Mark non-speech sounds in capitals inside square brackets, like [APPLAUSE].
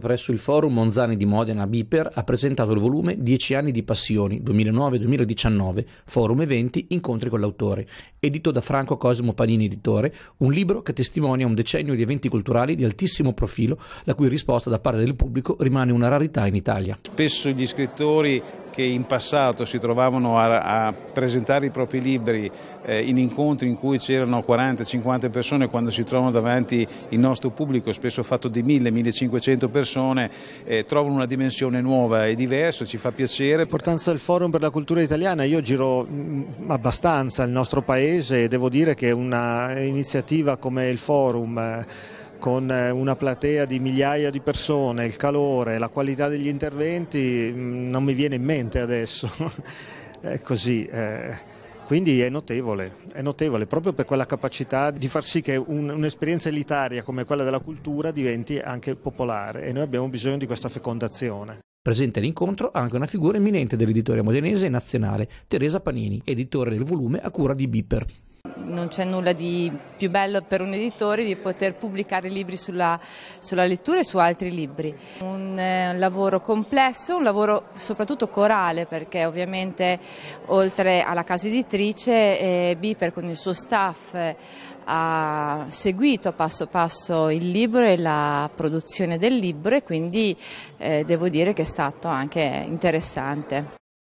Presso il Forum Monzani di Modena, Biper ha presentato il volume Dieci anni di passioni 2009-2019, Forum Eventi, Incontri con l'autore, edito da Franco Cosimo Panini Editore, un libro che testimonia un decennio di eventi culturali di altissimo profilo, la cui risposta da parte del pubblico rimane una rarità in Italia. Spesso gli scrittori che in passato si trovavano a, a presentare i propri libri eh, in incontri in cui c'erano 40-50 persone, quando si trovano davanti il nostro pubblico, spesso fatto di 1000-1500 persone, eh, trovano una dimensione nuova e diversa, ci fa piacere. L'importanza del forum per la cultura italiana, io giro mm, abbastanza il nostro paese e devo dire che un'iniziativa come il forum eh, con eh, una platea di migliaia di persone, il calore, la qualità degli interventi mm, non mi viene in mente adesso, [LAUGHS] è così. Eh. Quindi è notevole, è notevole proprio per quella capacità di far sì che un, un'esperienza elitaria come quella della cultura diventi anche popolare e noi abbiamo bisogno di questa fecondazione. Presente all'incontro anche una figura eminente dell'editoria modenese e nazionale, Teresa Panini, editore del volume a cura di Bipper non c'è nulla di più bello per un editore di poter pubblicare libri sulla, sulla lettura e su altri libri. Un, eh, lavoro complesso, un lavoro soprattutto corale perché ovviamente oltre alla casa editrice eh, Biper con il suo staff eh, ha seguito passo passo il libro e la produzione del libro e quindi eh, devo dire che è stato anche interessante.